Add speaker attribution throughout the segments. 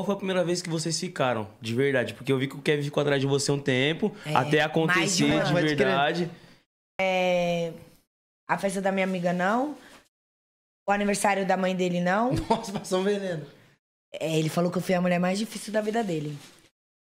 Speaker 1: Qual foi a primeira vez que vocês ficaram, de verdade? Porque eu vi que o Kevin ficou atrás de você um tempo, é, até acontecer de, uma, de verdade. É, a festa da minha amiga não, o aniversário da mãe dele não. Nossa, passou um veneno. É, ele falou que eu fui a mulher mais difícil da vida dele.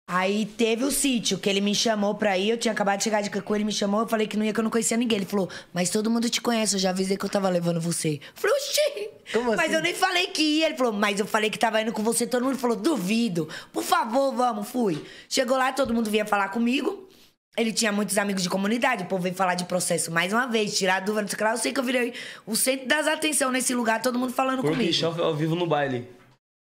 Speaker 1: Aí teve o sítio, que ele me chamou pra ir, eu tinha acabado de chegar de Cacu, ele me chamou, eu falei que não ia, que eu não conhecia ninguém. Ele falou, mas todo mundo te conhece, eu já avisei que eu tava levando você. Eu falei, oxi! mas eu assim? nem falei que ia. Ele falou, mas eu falei que tava indo com você, todo mundo falou, duvido, por favor, vamos, fui. Chegou lá, todo mundo vinha falar comigo. Ele tinha muitos amigos de comunidade, o povo veio falar de processo mais uma vez, tirar dúvida, não sei o que lá. Eu sei que eu virei o centro das atenções nesse lugar, todo mundo falando Por comigo. Workshop ao vivo no baile.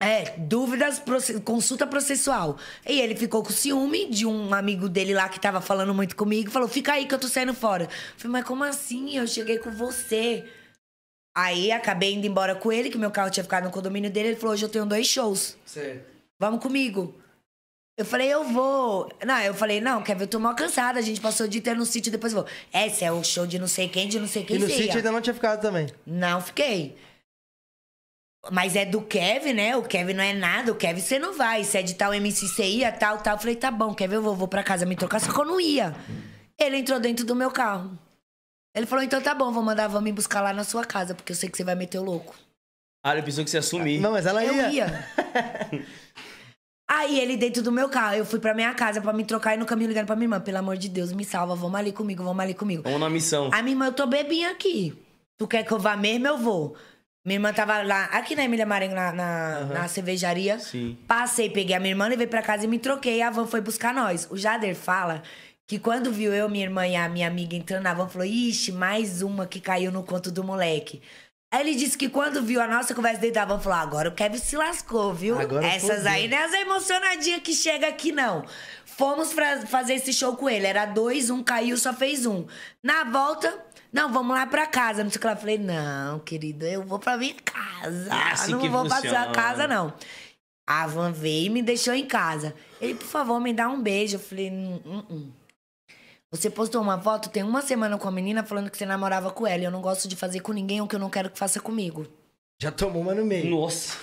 Speaker 1: É, dúvidas, consulta processual. E ele ficou com ciúme de um amigo dele lá que tava falando muito comigo. Falou, fica aí que eu tô saindo fora. falei, mas como assim? Eu cheguei com você. Aí acabei indo embora com ele, que meu carro tinha ficado no condomínio dele. Ele falou, hoje eu tenho dois shows. Sim. Vamos comigo. Eu falei, eu vou. Não, eu falei, não, quer ver, eu tô mal cansada. A gente passou o dia inteiro no sítio, depois eu vou. Esse é o show de não sei quem, de não sei quem. E no sítio ainda não tinha ficado também? Não, fiquei. Mas é do Kevin, né? O Kevin não é nada, o Kevin você não vai. Se é de tal MC, você ia, tal, tal. Eu falei, tá bom, Kevin, eu vou, vou pra casa me trocar, só que eu não ia. Ele entrou dentro do meu carro. Ele falou, então tá bom, vou mandar a van me buscar lá na sua casa, porque eu sei que você vai meter o louco. Ah, ele pensou que você ia sumir. Não, mas ela ia. Eu ia. Aí ele dentro do meu carro, eu fui pra minha casa pra me trocar e no caminho ligaram pra minha irmã, pelo amor de Deus, me salva, vamos ali comigo, vamos ali comigo. Vamos na missão. A minha irmã, eu tô bebinha aqui. Tu quer que eu vá mesmo? Eu vou. Minha irmã tava lá, aqui na Emília Marengo, na, na, uhum. na cervejaria. Sim. Passei, peguei a minha irmã, levei pra casa e me troquei. A van foi buscar nós. O Jader fala que quando viu eu, minha irmã e a minha amiga entrando na van, falou: Ixi, mais uma que caiu no conto do moleque. Aí ele disse que quando viu a nossa conversa dentro da van, falou: agora o Kevin se lascou, viu? Agora Essas aí não é as emocionadinhas que chega aqui, não. Fomos pra fazer esse show com ele. Era dois, um caiu, só fez um. Na volta, não, vamos lá pra casa. Não sei o que lá. Falei, não, querido, eu vou pra minha casa. É assim não vou funciona. pra sua né? casa, não. A van veio e me deixou em casa. Ele, por favor, me dá um beijo. Eu falei, não, não, não. Você postou uma foto tem uma semana com a menina falando que você namorava com ela. Eu não gosto de fazer com ninguém o que eu não quero que faça comigo. Já tomou uma no meio. Nossa.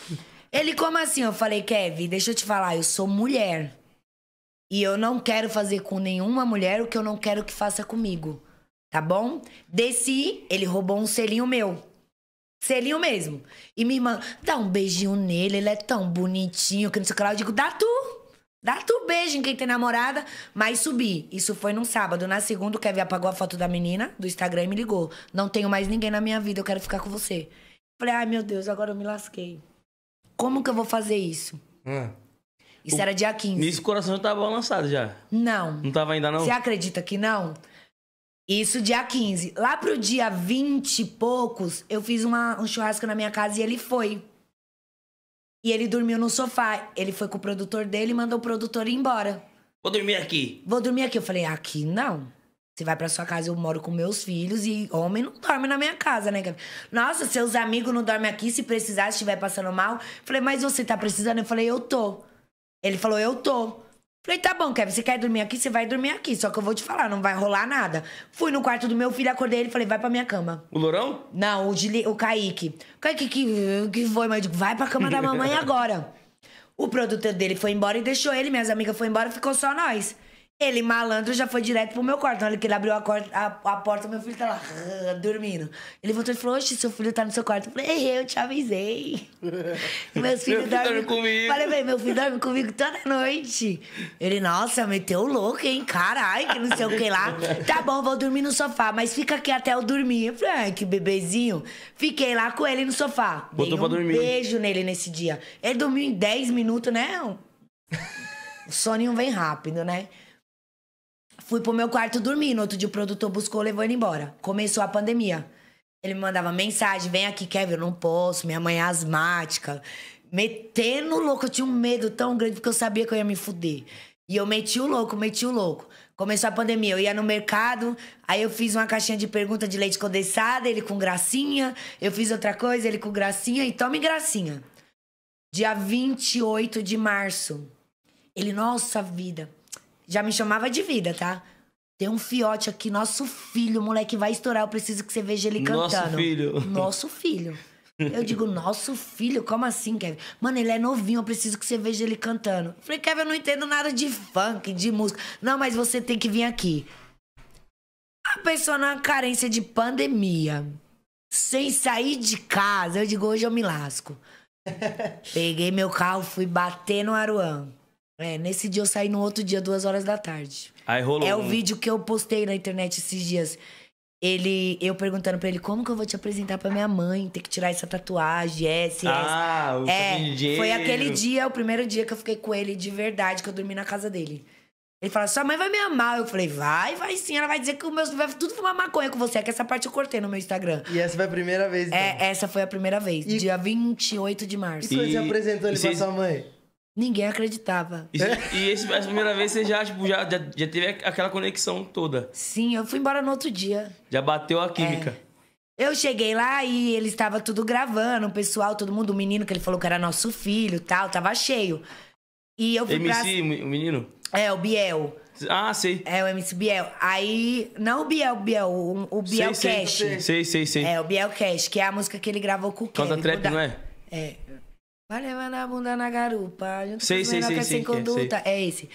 Speaker 1: Ele, como assim? Eu falei, Kevin, deixa eu te falar, eu sou mulher. E eu não quero fazer com nenhuma mulher o que eu não quero que faça comigo. Tá bom? Desci, ele roubou um selinho meu. Selinho mesmo. E minha irmã, dá um beijinho nele, ele é tão bonitinho que não sei o que lá. Eu digo, dá tu. Dá tu beijo em quem tem namorada, mas subi. Isso foi num sábado. Na segunda, o Kevin apagou a foto da menina do Instagram e me ligou. Não tenho mais ninguém na minha vida, eu quero ficar com você. Falei, ai meu Deus, agora eu me lasquei. Como que eu vou fazer isso? Hum. Isso o... era dia 15. Nisso o coração já estava balançado já. Não. Não estava ainda, não? Você acredita que não? Isso dia 15. Lá pro dia 20 e poucos, eu fiz uma, um churrasco na minha casa e ele foi. E ele dormiu no sofá. Ele foi com o produtor dele e mandou o produtor ir embora. Vou dormir aqui. Vou dormir aqui. Eu falei, aqui não. Você vai pra sua casa, eu moro com meus filhos e homem não dorme na minha casa, né, Gabi? Nossa, seus amigos não dormem aqui, se precisar, se estiver passando mal. Eu falei, mas você tá precisando? Eu falei, eu tô. Ele falou, eu tô. Falei, tá bom, Kevin, você quer dormir aqui? Você vai dormir aqui. Só que eu vou te falar, não vai rolar nada. Fui no quarto do meu filho, acordei ele falei, vai pra minha cama. O Lourão? Não, o, de, o Kaique. O Kaique, que, que foi? Mas eu digo, vai pra cama da mamãe agora. O produtor dele foi embora e deixou ele, minhas amigas foram embora, ficou só nós. Ele, malandro, já foi direto pro meu quarto. Na hora que ele abriu a, corta, a, a porta, meu filho tá lá, dormindo. Ele voltou e falou: Oxe, seu filho tá no seu quarto. Eu falei: é, Eu te avisei. Meus filhos meu dormem comigo. Falei: meu filho dorme comigo toda noite. Ele, nossa, meteu louco, hein? Caralho, que não sei o que lá. Tá bom, vou dormir no sofá, mas fica aqui até eu dormir. Eu falei: Ai, que bebezinho. Fiquei lá com ele no sofá. Botou Dei pra um dormir. beijo nele nesse dia. Ele dormiu em 10 minutos, né? O soninho vem rápido, né? Fui pro meu quarto dormir. No outro dia o produtor buscou, levou ele embora. Começou a pandemia. Ele me mandava mensagem: vem aqui, Kevin, eu não posso, minha mãe é asmática. Metendo louco, eu tinha um medo tão grande porque eu sabia que eu ia me fuder. E eu meti o louco, meti o louco. Começou a pandemia, eu ia no mercado, aí eu fiz uma caixinha de pergunta de leite condensada, ele com gracinha. Eu fiz outra coisa, ele com gracinha, e tome gracinha. Dia 28 de março. Ele, nossa vida, já me chamava de vida, tá? Tem um fiote aqui, nosso filho, o moleque vai estourar, eu preciso que você veja ele cantando. Nosso filho. Nosso filho. Eu digo, nosso filho, como assim, Kevin? Mano, ele é novinho, eu preciso que você veja ele cantando. falei, Kevin, eu não entendo nada de funk, de música. Não, mas você tem que vir aqui. A pessoa na carência de pandemia, sem sair de casa, eu digo, hoje eu me lasco. Peguei meu carro, fui bater no Aruan. É, nesse dia eu saí no outro dia, duas horas da tarde. Aí rolou. É o vídeo que eu postei na internet esses dias. Ele, eu perguntando pra ele como que eu vou te apresentar pra minha mãe, ter que tirar essa tatuagem, é, S. É, ah, o É, foi aquele dia, o primeiro dia que eu fiquei com ele de verdade, que eu dormi na casa dele. Ele fala, sua mãe vai me amar. Eu falei, vai, vai sim. Ela vai dizer que o meu vai tudo fumar maconha com você. É que essa parte eu cortei no meu Instagram. E essa foi a primeira vez, então. É, essa foi a primeira vez. E... Dia 28 de março. E quando você apresentou ele e pra sua mãe? Ninguém acreditava. E, é? e esse, essa primeira vez você já, tipo, já, já, já, teve aquela conexão toda. Sim, eu fui embora no outro dia. Já bateu a química. É. Eu cheguei lá e ele estava tudo gravando, o pessoal, todo mundo, o menino que ele falou que era nosso filho tal, tava cheio. E eu fui MC, pra... o menino? É, o Biel. Ah, sei. É, o MC Biel. Aí, não o Biel, Biel, o, Biel sei, Cash. Sei, sei, sei, sei. É, o Biel Cash, que é a música que ele gravou com o Kevin. Conta trap, da... não é? É. Vai levando a bunda na garupa. Junto sei, com sei, sei, é sem conduta. É, é, esse.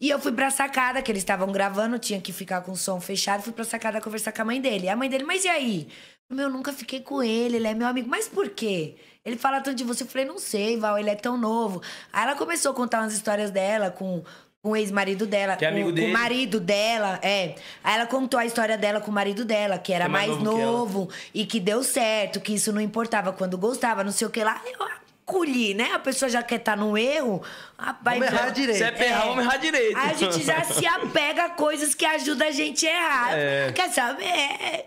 Speaker 1: E eu fui pra sacada, que eles estavam gravando, tinha que ficar com o som fechado. Fui pra sacada conversar com a mãe dele. A mãe dele, mas e aí? Meu, nunca fiquei com ele, ele é meu amigo. Mas por quê? Ele fala tanto de você. Eu falei, não sei, Val, ele é tão novo. Aí ela começou a contar umas histórias dela com, com o ex-marido dela. Que é amigo com, dele. Com o marido dela, é. Aí ela contou a história dela com o marido dela, que era que é mais, mais, novo, novo que e que deu certo, que isso não importava quando gostava, não sei o que lá. Eu, encolhi, né? A pessoa já quer estar tá no erro. É vamos errar direito. Se é perrar, é. vamos errar direito. Aí a gente já se apega a coisas que ajudam a gente a errar. É. Quer saber?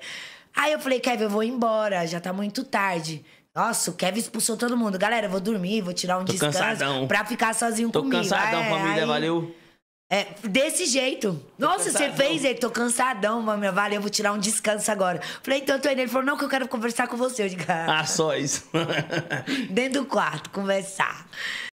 Speaker 1: Aí eu falei, Kevin, eu vou embora, já tá muito tarde. Nossa, o Kevin expulsou todo mundo. Galera, eu vou dormir, vou tirar um Tô descanso cansadão. pra ficar sozinho Tô comigo. Tô cansadão, é, família, aí... valeu. É, desse jeito. Tô Nossa, cansadão. você fez ele, tô cansadão, mano. Vale, eu vou tirar um descanso agora. Falei, então eu tô indo. Ele falou, não, que eu quero conversar com você. Eu digo, ah só isso. Dentro do quarto, conversar.